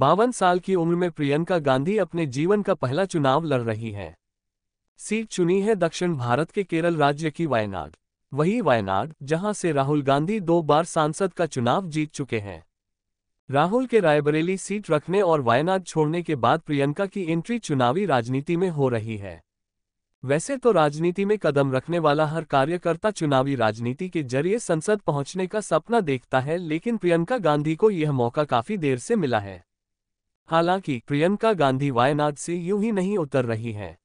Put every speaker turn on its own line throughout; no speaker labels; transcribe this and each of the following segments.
बावन साल की उम्र में प्रियंका गांधी अपने जीवन का पहला चुनाव लड़ रही हैं सीट चुनी है दक्षिण भारत के केरल राज्य की वायनाड वही वायनाड जहां से राहुल गांधी दो बार सांसद का चुनाव जीत चुके हैं राहुल के रायबरेली सीट रखने और वायनाड छोड़ने के बाद प्रियंका की एंट्री चुनावी राजनीति में हो रही है वैसे तो राजनीति में कदम रखने वाला हर कार्यकर्ता चुनावी राजनीति के जरिए संसद पहुंचने का सपना देखता है लेकिन प्रियंका गांधी को यह मौका काफी देर से मिला है हालांकि प्रियंका गांधी वायनाड से यूं ही नहीं उतर रही हैं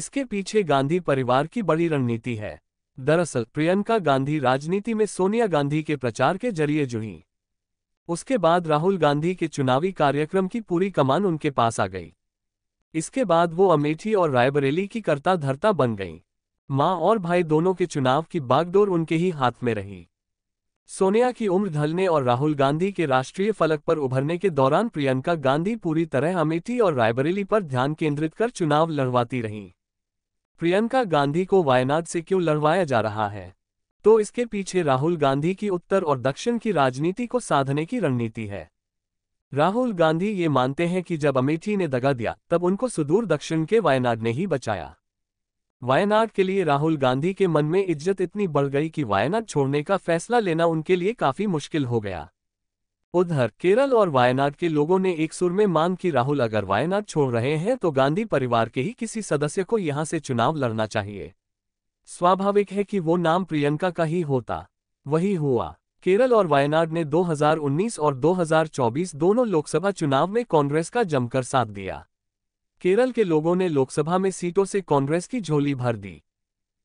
इसके पीछे गांधी परिवार की बड़ी रणनीति है दरअसल प्रियंका गांधी राजनीति में सोनिया गांधी के प्रचार के जरिए जुड़ी उसके बाद राहुल गांधी के चुनावी कार्यक्रम की पूरी कमान उनके पास आ गई इसके बाद वो अमेठी और रायबरेली की करता धरता बन गई माँ और भाई दोनों के चुनाव की बागडोर उनके ही हाथ में रही सोनिया की उम्र ढलने और राहुल गांधी के राष्ट्रीय फलक पर उभरने के दौरान प्रियंका गांधी पूरी तरह अमेठी और रायबरेली पर ध्यान केंद्रित कर चुनाव लड़वाती रहीं प्रियंका गांधी को वायनाड से क्यों लड़वाया जा रहा है तो इसके पीछे राहुल गांधी की उत्तर और दक्षिण की राजनीति को साधने की रणनीति है राहुल गांधी ये मानते हैं कि जब अमेठी ने दगा दिया तब उनको सुदूर दक्षिण के वायनाड ने ही बचाया वायनाड के लिए राहुल गांधी के मन में इज्जत इतनी बढ़ गई कि वायनाड छोड़ने का फैसला लेना उनके लिए काफी मुश्किल हो गया उधर केरल और वायनाड के लोगों ने एक सुर में मांग की राहुल अगर वायनाड छोड़ रहे हैं तो गांधी परिवार के ही किसी सदस्य को यहां से चुनाव लड़ना चाहिए स्वाभाविक है कि वो नाम प्रियंका का ही होता वही हुआ केरल और वायनाड ने 2019 और 2024 दोनों लोकसभा चुनाव में कांग्रेस का जमकर साथ दिया केरल के लोगों ने लोकसभा में सीटों से कांग्रेस की झोली भर दी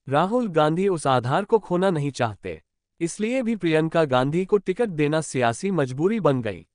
राहुल गांधी उस आधार को खोना नहीं चाहते इसलिए भी प्रियंका गांधी को टिकट देना सियासी मजबूरी बन गई